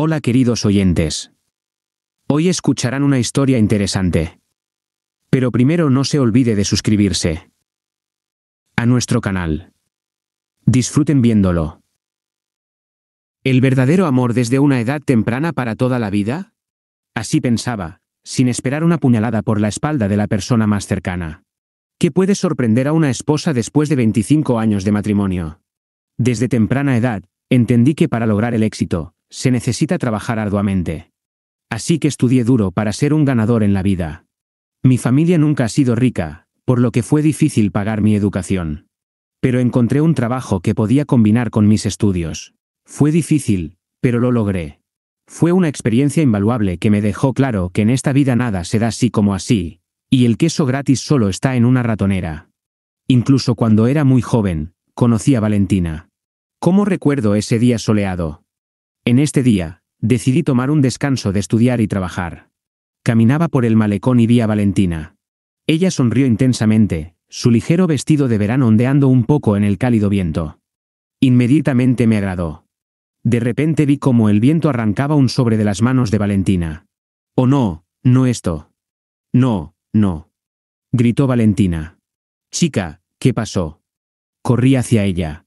Hola queridos oyentes. Hoy escucharán una historia interesante. Pero primero no se olvide de suscribirse a nuestro canal. Disfruten viéndolo. ¿El verdadero amor desde una edad temprana para toda la vida? Así pensaba, sin esperar una puñalada por la espalda de la persona más cercana. ¿Qué puede sorprender a una esposa después de 25 años de matrimonio? Desde temprana edad, entendí que para lograr el éxito, se necesita trabajar arduamente. Así que estudié duro para ser un ganador en la vida. Mi familia nunca ha sido rica, por lo que fue difícil pagar mi educación. Pero encontré un trabajo que podía combinar con mis estudios. Fue difícil, pero lo logré. Fue una experiencia invaluable que me dejó claro que en esta vida nada se da así como así, y el queso gratis solo está en una ratonera. Incluso cuando era muy joven, conocí a Valentina. ¿Cómo recuerdo ese día soleado? En este día, decidí tomar un descanso de estudiar y trabajar. Caminaba por el malecón y vi a Valentina. Ella sonrió intensamente, su ligero vestido de verano ondeando un poco en el cálido viento. Inmediatamente me agradó. De repente vi cómo el viento arrancaba un sobre de las manos de Valentina. Oh no, no esto. No, no. Gritó Valentina. Chica, ¿qué pasó? Corrí hacia ella.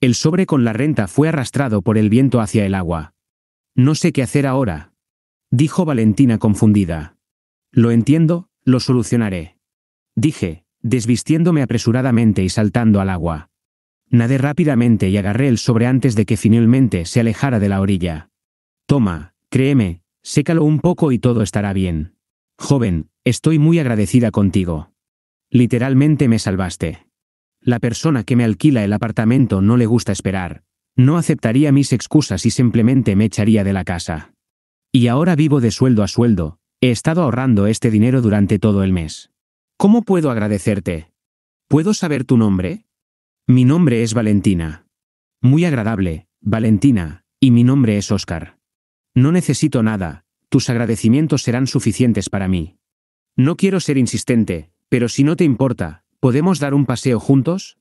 El sobre con la renta fue arrastrado por el viento hacia el agua. No sé qué hacer ahora. Dijo Valentina confundida. Lo entiendo, lo solucionaré. Dije, desvistiéndome apresuradamente y saltando al agua. Nadé rápidamente y agarré el sobre antes de que finalmente se alejara de la orilla. Toma, créeme, sécalo un poco y todo estará bien. Joven, estoy muy agradecida contigo. Literalmente me salvaste. La persona que me alquila el apartamento no le gusta esperar. No aceptaría mis excusas y simplemente me echaría de la casa. Y ahora vivo de sueldo a sueldo, he estado ahorrando este dinero durante todo el mes. ¿Cómo puedo agradecerte? ¿Puedo saber tu nombre? Mi nombre es Valentina. Muy agradable, Valentina, y mi nombre es Oscar. No necesito nada, tus agradecimientos serán suficientes para mí. No quiero ser insistente, pero si no te importa, ¿Podemos dar un paseo juntos?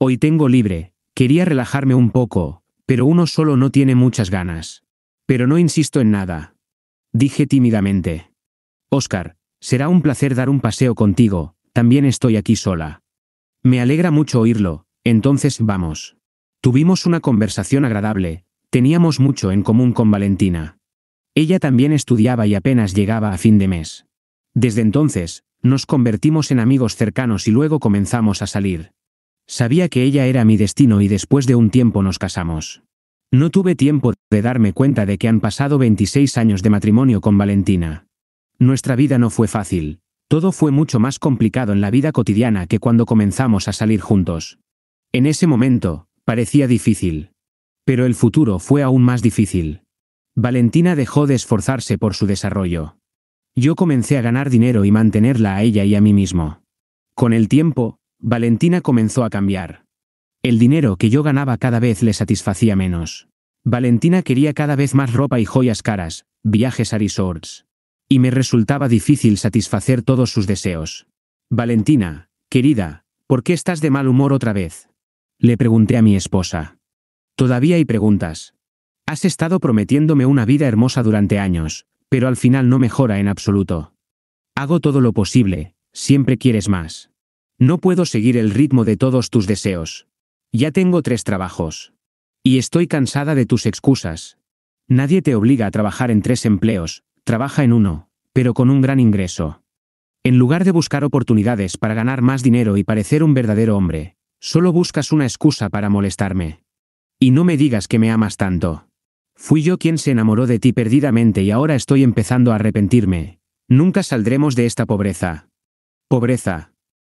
Hoy tengo libre, quería relajarme un poco, pero uno solo no tiene muchas ganas. Pero no insisto en nada. Dije tímidamente. Oscar, será un placer dar un paseo contigo, también estoy aquí sola. Me alegra mucho oírlo, entonces vamos. Tuvimos una conversación agradable, teníamos mucho en común con Valentina. Ella también estudiaba y apenas llegaba a fin de mes. Desde entonces, nos convertimos en amigos cercanos y luego comenzamos a salir. Sabía que ella era mi destino y después de un tiempo nos casamos. No tuve tiempo de darme cuenta de que han pasado 26 años de matrimonio con Valentina. Nuestra vida no fue fácil. Todo fue mucho más complicado en la vida cotidiana que cuando comenzamos a salir juntos. En ese momento, parecía difícil. Pero el futuro fue aún más difícil. Valentina dejó de esforzarse por su desarrollo. Yo comencé a ganar dinero y mantenerla a ella y a mí mismo. Con el tiempo, Valentina comenzó a cambiar. El dinero que yo ganaba cada vez le satisfacía menos. Valentina quería cada vez más ropa y joyas caras, viajes a resorts. Y me resultaba difícil satisfacer todos sus deseos. Valentina, querida, ¿por qué estás de mal humor otra vez? Le pregunté a mi esposa. Todavía hay preguntas. Has estado prometiéndome una vida hermosa durante años, pero al final no mejora en absoluto. Hago todo lo posible, siempre quieres más. No puedo seguir el ritmo de todos tus deseos. Ya tengo tres trabajos. Y estoy cansada de tus excusas. Nadie te obliga a trabajar en tres empleos, trabaja en uno, pero con un gran ingreso. En lugar de buscar oportunidades para ganar más dinero y parecer un verdadero hombre, solo buscas una excusa para molestarme. Y no me digas que me amas tanto. Fui yo quien se enamoró de ti perdidamente y ahora estoy empezando a arrepentirme. Nunca saldremos de esta pobreza. Pobreza.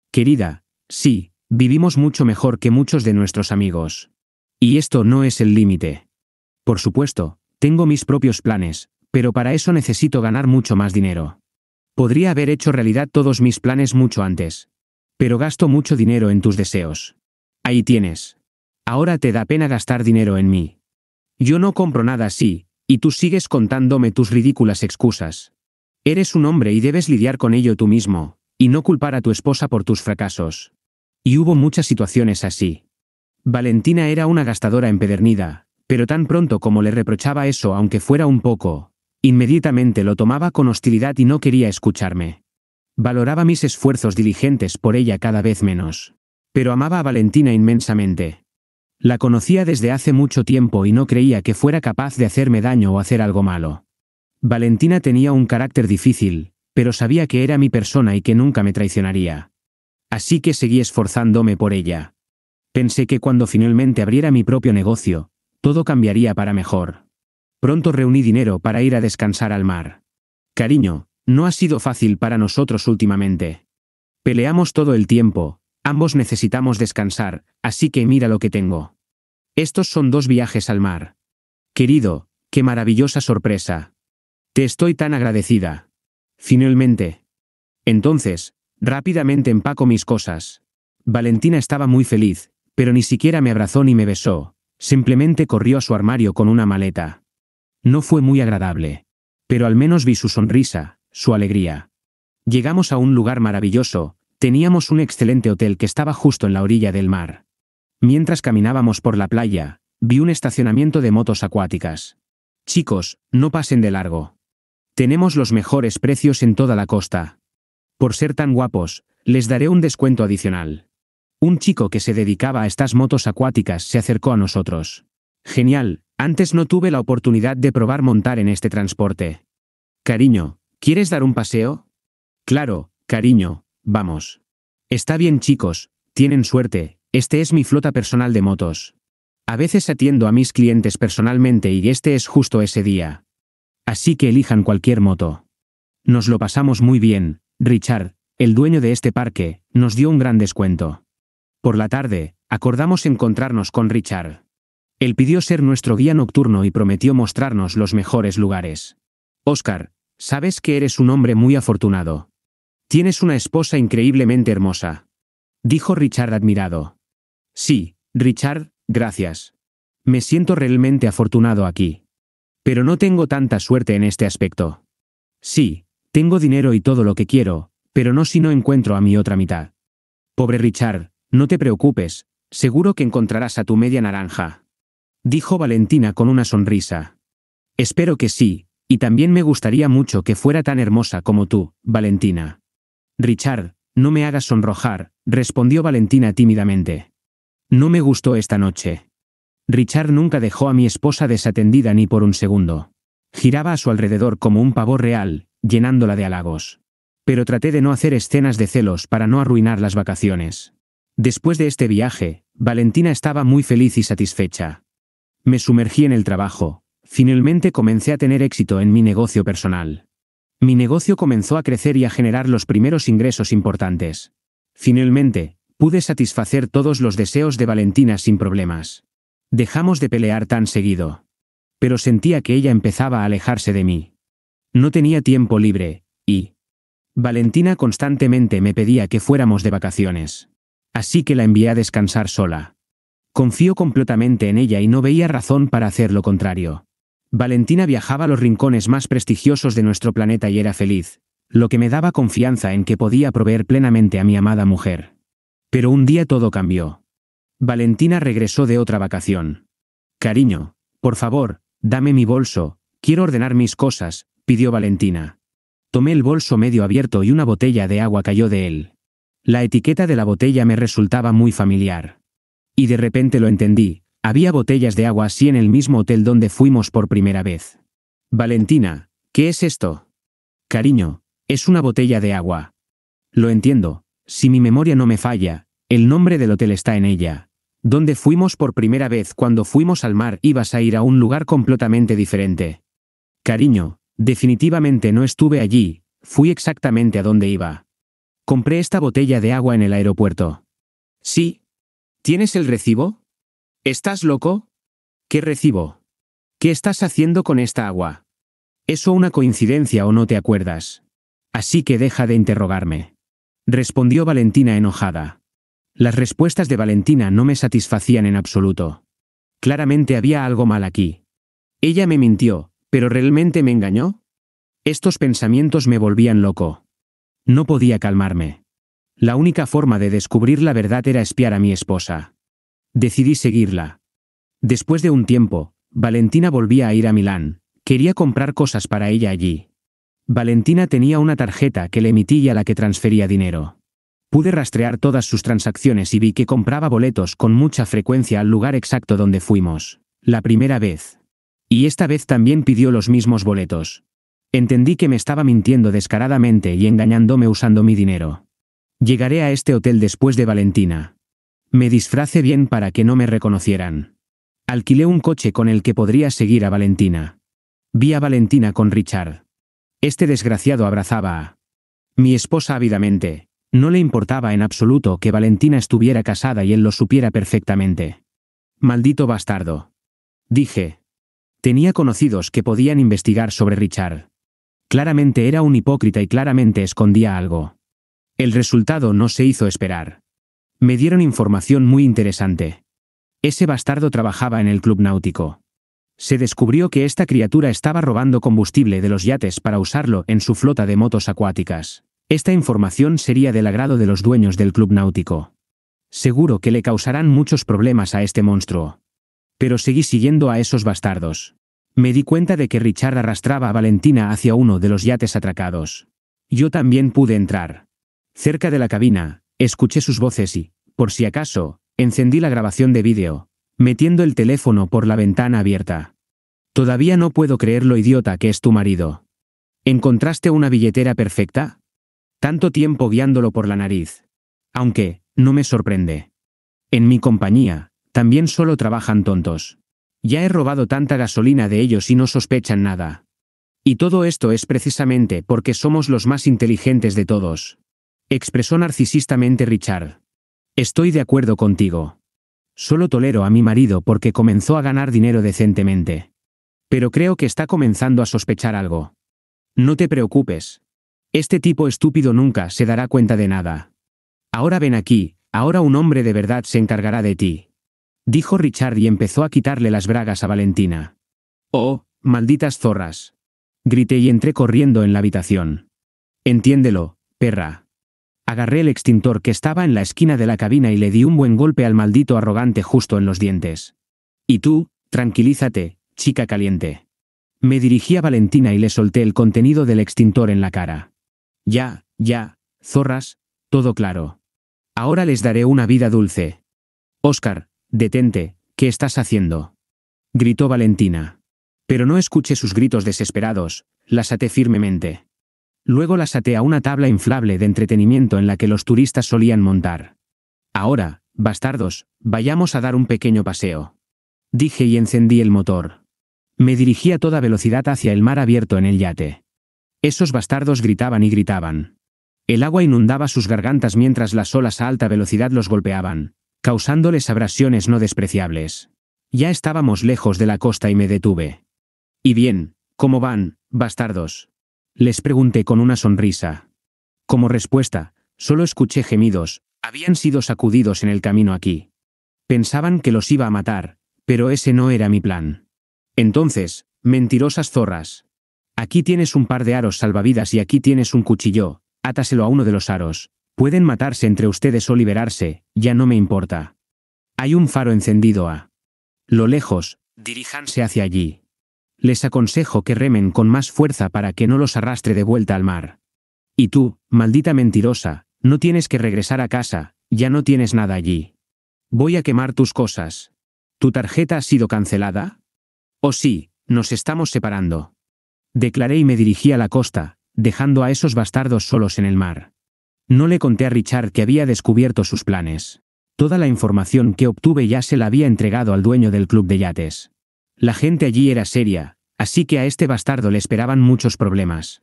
Querida, sí, vivimos mucho mejor que muchos de nuestros amigos. Y esto no es el límite. Por supuesto, tengo mis propios planes, pero para eso necesito ganar mucho más dinero. Podría haber hecho realidad todos mis planes mucho antes. Pero gasto mucho dinero en tus deseos. Ahí tienes. Ahora te da pena gastar dinero en mí. Yo no compro nada así, y tú sigues contándome tus ridículas excusas. Eres un hombre y debes lidiar con ello tú mismo, y no culpar a tu esposa por tus fracasos. Y hubo muchas situaciones así. Valentina era una gastadora empedernida, pero tan pronto como le reprochaba eso aunque fuera un poco, inmediatamente lo tomaba con hostilidad y no quería escucharme. Valoraba mis esfuerzos diligentes por ella cada vez menos. Pero amaba a Valentina inmensamente. La conocía desde hace mucho tiempo y no creía que fuera capaz de hacerme daño o hacer algo malo. Valentina tenía un carácter difícil, pero sabía que era mi persona y que nunca me traicionaría. Así que seguí esforzándome por ella. Pensé que cuando finalmente abriera mi propio negocio, todo cambiaría para mejor. Pronto reuní dinero para ir a descansar al mar. Cariño, no ha sido fácil para nosotros últimamente. Peleamos todo el tiempo, ambos necesitamos descansar, así que mira lo que tengo. Estos son dos viajes al mar. Querido, qué maravillosa sorpresa. Te estoy tan agradecida. Finalmente. Entonces, rápidamente empaco mis cosas. Valentina estaba muy feliz, pero ni siquiera me abrazó ni me besó, simplemente corrió a su armario con una maleta. No fue muy agradable. Pero al menos vi su sonrisa, su alegría. Llegamos a un lugar maravilloso, teníamos un excelente hotel que estaba justo en la orilla del mar. Mientras caminábamos por la playa, vi un estacionamiento de motos acuáticas. Chicos, no pasen de largo. Tenemos los mejores precios en toda la costa. Por ser tan guapos, les daré un descuento adicional. Un chico que se dedicaba a estas motos acuáticas se acercó a nosotros. Genial, antes no tuve la oportunidad de probar montar en este transporte. Cariño, ¿quieres dar un paseo? Claro, cariño, vamos. Está bien chicos, tienen suerte, este es mi flota personal de motos. A veces atiendo a mis clientes personalmente y este es justo ese día. Así que elijan cualquier moto. Nos lo pasamos muy bien, Richard, el dueño de este parque, nos dio un gran descuento. Por la tarde, acordamos encontrarnos con Richard. Él pidió ser nuestro guía nocturno y prometió mostrarnos los mejores lugares. Oscar, sabes que eres un hombre muy afortunado. Tienes una esposa increíblemente hermosa. Dijo Richard admirado. Sí, Richard, gracias. Me siento realmente afortunado aquí. Pero no tengo tanta suerte en este aspecto. Sí, tengo dinero y todo lo que quiero, pero no si no encuentro a mi otra mitad. Pobre Richard, no te preocupes, seguro que encontrarás a tu media naranja. Dijo Valentina con una sonrisa. Espero que sí, y también me gustaría mucho que fuera tan hermosa como tú, Valentina. Richard, no me hagas sonrojar, respondió Valentina tímidamente. No me gustó esta noche. Richard nunca dejó a mi esposa desatendida ni por un segundo. Giraba a su alrededor como un pavor real, llenándola de halagos. Pero traté de no hacer escenas de celos para no arruinar las vacaciones. Después de este viaje, Valentina estaba muy feliz y satisfecha. Me sumergí en el trabajo. Finalmente comencé a tener éxito en mi negocio personal. Mi negocio comenzó a crecer y a generar los primeros ingresos importantes. Finalmente, Pude satisfacer todos los deseos de Valentina sin problemas. Dejamos de pelear tan seguido. Pero sentía que ella empezaba a alejarse de mí. No tenía tiempo libre, y... Valentina constantemente me pedía que fuéramos de vacaciones. Así que la envié a descansar sola. Confío completamente en ella y no veía razón para hacer lo contrario. Valentina viajaba a los rincones más prestigiosos de nuestro planeta y era feliz, lo que me daba confianza en que podía proveer plenamente a mi amada mujer. Pero un día todo cambió. Valentina regresó de otra vacación. Cariño, por favor, dame mi bolso, quiero ordenar mis cosas, pidió Valentina. Tomé el bolso medio abierto y una botella de agua cayó de él. La etiqueta de la botella me resultaba muy familiar. Y de repente lo entendí, había botellas de agua así en el mismo hotel donde fuimos por primera vez. Valentina, ¿qué es esto? Cariño, es una botella de agua. Lo entiendo, si mi memoria no me falla, el nombre del hotel está en ella. Donde fuimos por primera vez cuando fuimos al mar ibas a ir a un lugar completamente diferente. Cariño, definitivamente no estuve allí, fui exactamente a donde iba. Compré esta botella de agua en el aeropuerto. Sí. ¿Tienes el recibo? ¿Estás loco? ¿Qué recibo? ¿Qué estás haciendo con esta agua? ¿Eso una coincidencia o no te acuerdas? Así que deja de interrogarme respondió Valentina enojada. Las respuestas de Valentina no me satisfacían en absoluto. Claramente había algo mal aquí. Ella me mintió, pero ¿realmente me engañó? Estos pensamientos me volvían loco. No podía calmarme. La única forma de descubrir la verdad era espiar a mi esposa. Decidí seguirla. Después de un tiempo, Valentina volvía a ir a Milán, quería comprar cosas para ella allí. Valentina tenía una tarjeta que le emití y a la que transfería dinero. Pude rastrear todas sus transacciones y vi que compraba boletos con mucha frecuencia al lugar exacto donde fuimos, la primera vez. Y esta vez también pidió los mismos boletos. Entendí que me estaba mintiendo descaradamente y engañándome usando mi dinero. Llegaré a este hotel después de Valentina. Me disfrace bien para que no me reconocieran. Alquilé un coche con el que podría seguir a Valentina. Vi a Valentina con Richard. Este desgraciado abrazaba a mi esposa ávidamente. No le importaba en absoluto que Valentina estuviera casada y él lo supiera perfectamente. Maldito bastardo. Dije. Tenía conocidos que podían investigar sobre Richard. Claramente era un hipócrita y claramente escondía algo. El resultado no se hizo esperar. Me dieron información muy interesante. Ese bastardo trabajaba en el club náutico se descubrió que esta criatura estaba robando combustible de los yates para usarlo en su flota de motos acuáticas. Esta información sería del agrado de los dueños del club náutico. Seguro que le causarán muchos problemas a este monstruo. Pero seguí siguiendo a esos bastardos. Me di cuenta de que Richard arrastraba a Valentina hacia uno de los yates atracados. Yo también pude entrar. Cerca de la cabina, escuché sus voces y, por si acaso, encendí la grabación de vídeo, metiendo el teléfono por la ventana abierta. Todavía no puedo creer lo idiota que es tu marido. ¿Encontraste una billetera perfecta? Tanto tiempo guiándolo por la nariz. Aunque, no me sorprende. En mi compañía, también solo trabajan tontos. Ya he robado tanta gasolina de ellos y no sospechan nada. Y todo esto es precisamente porque somos los más inteligentes de todos. Expresó narcisistamente Richard. Estoy de acuerdo contigo. Solo tolero a mi marido porque comenzó a ganar dinero decentemente. Pero creo que está comenzando a sospechar algo. No te preocupes. Este tipo estúpido nunca se dará cuenta de nada. Ahora ven aquí, ahora un hombre de verdad se encargará de ti. Dijo Richard y empezó a quitarle las bragas a Valentina. Oh, malditas zorras. Grité y entré corriendo en la habitación. Entiéndelo, perra. Agarré el extintor que estaba en la esquina de la cabina y le di un buen golpe al maldito arrogante justo en los dientes. Y tú, tranquilízate, chica caliente. Me dirigí a Valentina y le solté el contenido del extintor en la cara. Ya, ya, zorras, todo claro. Ahora les daré una vida dulce. Óscar, detente, ¿qué estás haciendo? Gritó Valentina. Pero no escuché sus gritos desesperados, las até firmemente. Luego las até a una tabla inflable de entretenimiento en la que los turistas solían montar. Ahora, bastardos, vayamos a dar un pequeño paseo. Dije y encendí el motor. Me dirigí a toda velocidad hacia el mar abierto en el yate. Esos bastardos gritaban y gritaban. El agua inundaba sus gargantas mientras las olas a alta velocidad los golpeaban, causándoles abrasiones no despreciables. Ya estábamos lejos de la costa y me detuve. ¿Y bien, cómo van, bastardos? Les pregunté con una sonrisa. Como respuesta, solo escuché gemidos, habían sido sacudidos en el camino aquí. Pensaban que los iba a matar, pero ese no era mi plan. Entonces, mentirosas zorras. Aquí tienes un par de aros salvavidas y aquí tienes un cuchillo, átaselo a uno de los aros. Pueden matarse entre ustedes o liberarse, ya no me importa. Hay un faro encendido a lo lejos, diríjanse hacia allí. Les aconsejo que remen con más fuerza para que no los arrastre de vuelta al mar. Y tú, maldita mentirosa, no tienes que regresar a casa, ya no tienes nada allí. Voy a quemar tus cosas. ¿Tu tarjeta ha sido cancelada? Oh sí, nos estamos separando. Declaré y me dirigí a la costa, dejando a esos bastardos solos en el mar. No le conté a Richard que había descubierto sus planes. Toda la información que obtuve ya se la había entregado al dueño del club de yates. La gente allí era seria, así que a este bastardo le esperaban muchos problemas.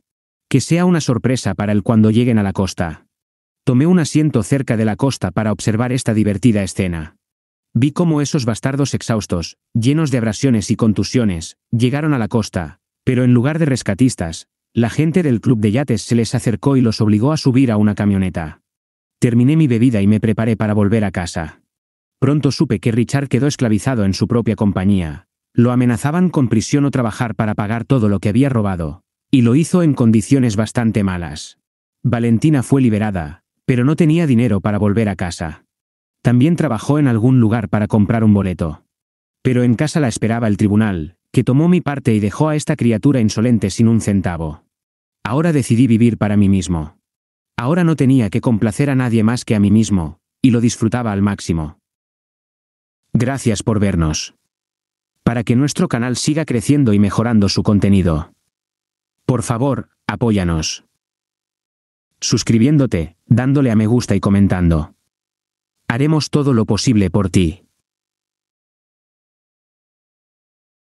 Que sea una sorpresa para él cuando lleguen a la costa. Tomé un asiento cerca de la costa para observar esta divertida escena. Vi cómo esos bastardos exhaustos, llenos de abrasiones y contusiones, llegaron a la costa, pero en lugar de rescatistas, la gente del club de yates se les acercó y los obligó a subir a una camioneta. Terminé mi bebida y me preparé para volver a casa. Pronto supe que Richard quedó esclavizado en su propia compañía. Lo amenazaban con prisión o trabajar para pagar todo lo que había robado, y lo hizo en condiciones bastante malas. Valentina fue liberada, pero no tenía dinero para volver a casa. También trabajó en algún lugar para comprar un boleto. Pero en casa la esperaba el tribunal, que tomó mi parte y dejó a esta criatura insolente sin un centavo. Ahora decidí vivir para mí mismo. Ahora no tenía que complacer a nadie más que a mí mismo, y lo disfrutaba al máximo. Gracias por vernos. Para que nuestro canal siga creciendo y mejorando su contenido. Por favor, apóyanos. Suscribiéndote, dándole a me gusta y comentando. Haremos todo lo posible por ti.